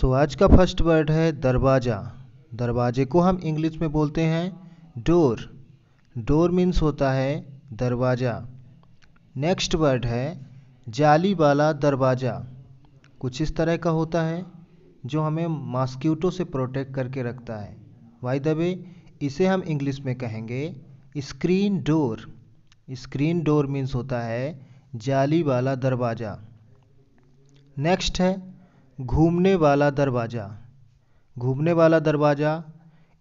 सो so, आज का first word है दरवाज़ा दरवाजे को हम इंग्लिश में बोलते हैं डोर डोर मीन्स होता है दरवाज़ा नेक्स्ट वर्ड है जाली वाला दरवाज़ा कुछ इस तरह का होता है जो हमें मास्क्यूटो से प्रोटेक्ट करके रखता है वाई दबे इसे हम इंग्लिश में कहेंगे screen door screen door means होता है जाली वाला दरवाज़ा नेक्स्ट है घूमने वाला दरवाज़ा घूमने वाला दरवाज़ा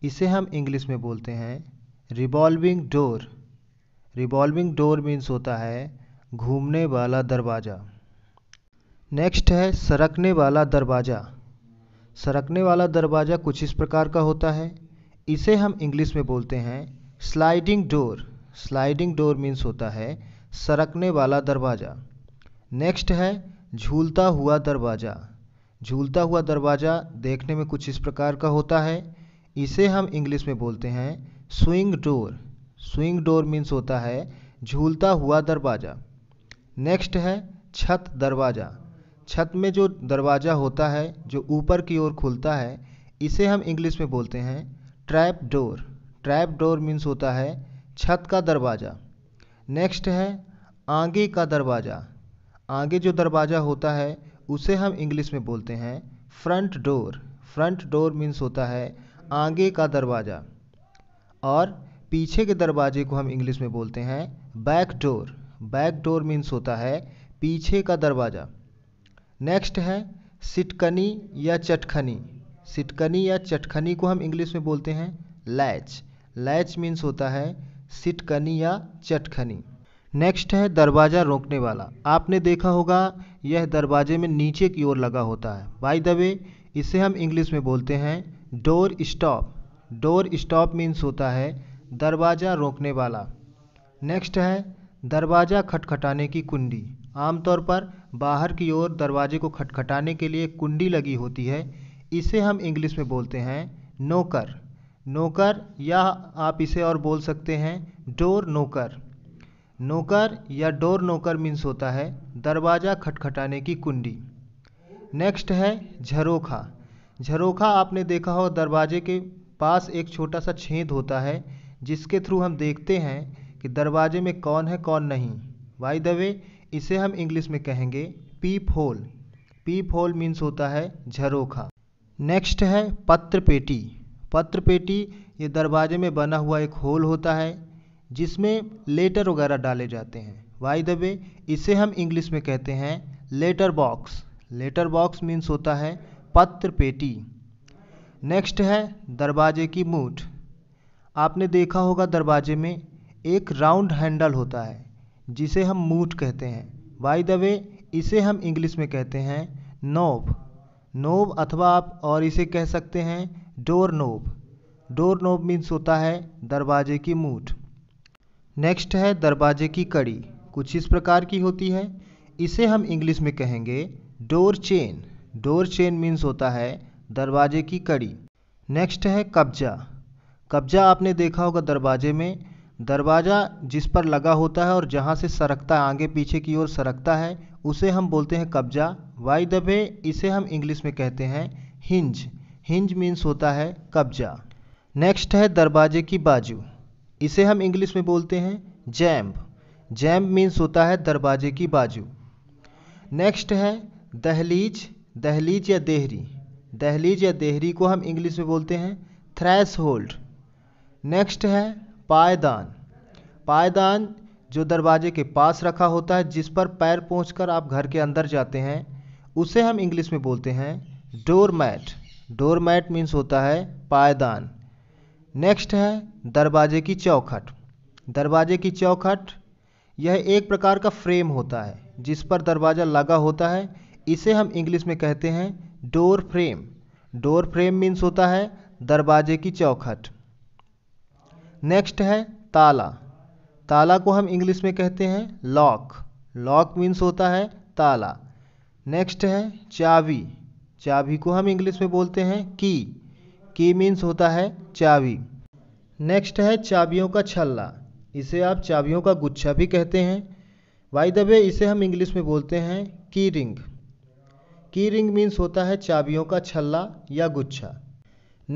इसे हम इंग्लिश में बोलते हैं revolving door revolving door means होता है घूमने वाला दरवाज़ा नेक्स्ट है सरकने वाला दरवाज़ा सरकने वाला दरवाज़ा कुछ इस प्रकार का होता है इसे हम इंग्लिश में बोलते हैं sliding door sliding door means होता है सरकने वाला दरवाज़ा नेक्स्ट है झूलता हुआ दरवाज़ा झूलता हुआ दरवाज़ा देखने में कुछ इस प्रकार का होता है इसे हम इंग्लिश में बोलते हैं swing door swing door means होता है झूलता हुआ दरवाज़ा नेक्स्ट है छत दरवाज़ा छत में जो दरवाज़ा होता है जो ऊपर की ओर खुलता है इसे हम इंग्लिश में बोलते हैं trap door trap door means होता है छत का दरवाज़ा नेक्स्ट है आगे का दरवाज़ा आगे जो दरवाज़ा होता है उसे हम इंग्लिश में बोलते हैं front door front door means होता है आगे का दरवाज़ा और पीछे के दरवाजे को हम इंग्लिश में बोलते हैं back door back door means होता है पीछे का दरवाज़ा नेक्स्ट है सिटकनी या चटखनी सिटकनी या चटखनी को हम इंग्लिश में बोलते हैं लैच लैच मीन्स होता है सिटकनी या चटखनी नेक्स्ट है दरवाज़ा रोकने वाला आपने देखा होगा यह दरवाजे में नीचे की ओर लगा होता है बाय द वे इसे हम इंग्लिश में बोलते हैं doorstop doorstop means होता है दरवाज़ा रोकने वाला नेक्स्ट है दरवाज़ा खटखटाने की कुंडी आमतौर पर बाहर की ओर दरवाजे को खटखटाने के लिए कुंडी लगी होती है इसे हम इंग्लिश में बोलते हैं नोकर नोकर या आप इसे और बोल सकते हैं डोर नोकर नौकर या डोर नौकर मीन्स होता है दरवाज़ा खटखटाने की कुंडी नेक्स्ट है झरोखा झरोखा आपने देखा हो दरवाजे के पास एक छोटा सा छेद होता है जिसके थ्रू हम देखते हैं कि दरवाजे में कौन है कौन नहीं वाई द वे इसे हम इंग्लिश में कहेंगे peephole peephole means होता है झरोखा नेक्स्ट है पत्र पेटी पत्र पेटी ये दरवाजे में बना हुआ एक होल होता है जिसमें लेटर वगैरह डाले जाते हैं वाई द वे इसे हम इंग्लिश में कहते हैं letter box letter box means होता है पत्र पेटी नेक्स्ट है दरवाजे की मूठ आपने देखा होगा दरवाजे में एक राउंड हैंडल होता है जिसे हम मूठ कहते हैं वाई द वे इसे हम इंग्लिश में कहते हैं नोब नोब अथवा आप और इसे कह सकते हैं doorknob doorknob means होता है दरवाजे की मूठ नेक्स्ट है दरवाजे की कड़ी कुछ इस प्रकार की होती है इसे हम इंग्लिश में कहेंगे door chain door chain means होता है दरवाजे की कड़ी नेक्स्ट है कब्जा कब्जा आपने देखा होगा दरवाजे में दरवाज़ा जिस पर लगा होता है और जहाँ से सरकता आगे पीछे की ओर सरकता है उसे हम बोलते हैं कब्जा वाई दबे इसे हम इंग्लिश में कहते हैं हिंज हिंज मीन्स होता है कब्जा नेक्स्ट है दरवाजे की बाजू इसे हम इंग्लिश में बोलते हैं जैम्ब जैम्ब मीन्स होता है दरवाजे की बाजू नेक्स्ट है दहलीज दहलीज या देहरी दहलीज या देहरी को हम इंग्लिश में बोलते हैं थ्रैश होल्ड नेक्स्ट है पायदान पायदान जो दरवाजे के पास रखा होता है जिस पर पैर पहुँच आप घर के अंदर जाते हैं उसे हम इंग्लिश में बोलते हैं doormat doormat means होता है पायदान नेक्स्ट है दरवाजे की चौखट दरवाजे की चौखट यह एक प्रकार का फ्रेम होता है जिस पर दरवाज़ा लगा होता है इसे हम इंग्लिश में कहते हैं door frame door frame means होता है दरवाजे की चौखट नेक्स्ट है ताला ताला को हम इंग्लिश में कहते हैं लॉक लॉक मीन्स होता है ताला नेक्स्ट है चाबी चाबी को हम इंग्लिश में बोलते हैं की की मीन्स होता है चाबी नेक्स्ट है चाबियों का छल्ला इसे आप चाबियों का गुच्छा भी कहते हैं वाई दबे इसे हम इंग्लिश में बोलते हैं की रिंग की रिंग मीन्स होता है चाबियों का छल्ला या गुच्छा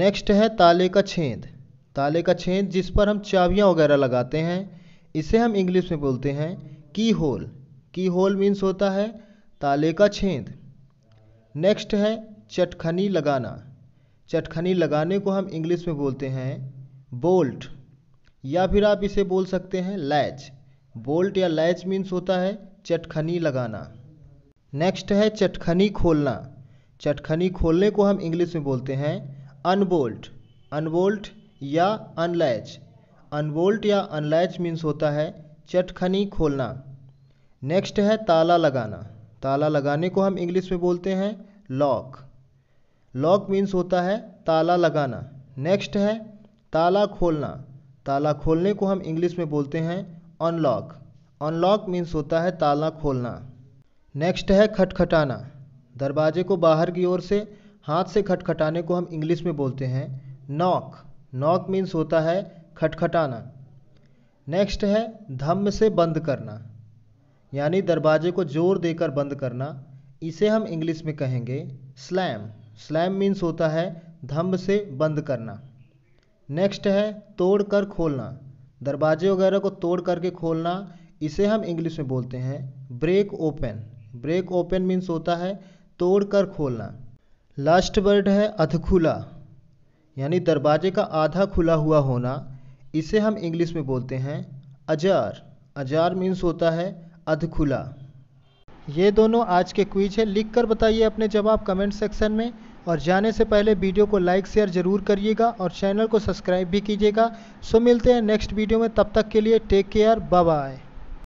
नेक्स्ट है ताले का छेद ताले का छेद जिस पर हम चाबियाँ वगैरह लगाते हैं इसे हम इंग्लिश में बोलते हैं की होल की होल मीन्स होता है ताले का छेद नेक्स्ट है चटखनी लगाना चटखनी लगाने को हम इंग्लिश में बोलते हैं बोल्ट या फिर आप इसे बोल सकते हैं लैच बोल्ट या लैच मीन्स होता है चटखनी लगाना नेक्स्ट है चटखनी खोलना चटखनी खोलने को हम इंग्लिश में बोलते हैं अनबोल्ट अनबोल्ट या अनलैच अनबोल्ट या अनलैच मीन्स होता है चटखनी खोलना नेक्स्ट है ताला लगाना ताला लगाने को हम इंग्लिश में बोलते हैं लॉक लॉक मीन्स होता है ताला लगाना नेक्स्ट है ताला खोलना ताला खोलने को हम इंग्लिश में बोलते हैं अनलॉक अनलॉक मीन्स होता है ताला खोलना नेक्स्ट है खटखटाना दरवाजे को बाहर की ओर से हाथ से खटखटाने को हम इंग्लिश में बोलते हैं नॉक नॉक मीन्स होता है खटखटाना नेक्स्ट है धम्म से बंद करना यानी दरवाजे को जोर देकर बंद करना इसे हम इंग्लिश में कहेंगे स्लैम स्लैम मीन्स होता है धम्ब से बंद करना नेक्स्ट है तोड़ कर खोलना दरवाजे वगैरह को तोड़ करके खोलना इसे हम इंग्लिश में बोलते हैं break open break open means होता है तोड़ कर खोलना लास्ट वर्ड है अधखुला यानी दरवाजे का आधा खुला हुआ होना इसे हम इंग्लिश में बोलते हैं अजार अजार मीन्स होता है अधखुला ये दोनों आज के क्विज है लिख कर बताइए अपने जवाब कमेंट सेक्शन में और जाने से पहले वीडियो को लाइक शेयर ज़रूर करिएगा और चैनल को सब्सक्राइब भी कीजिएगा सो मिलते हैं नेक्स्ट वीडियो में तब तक के लिए टेक केयर बाय बाय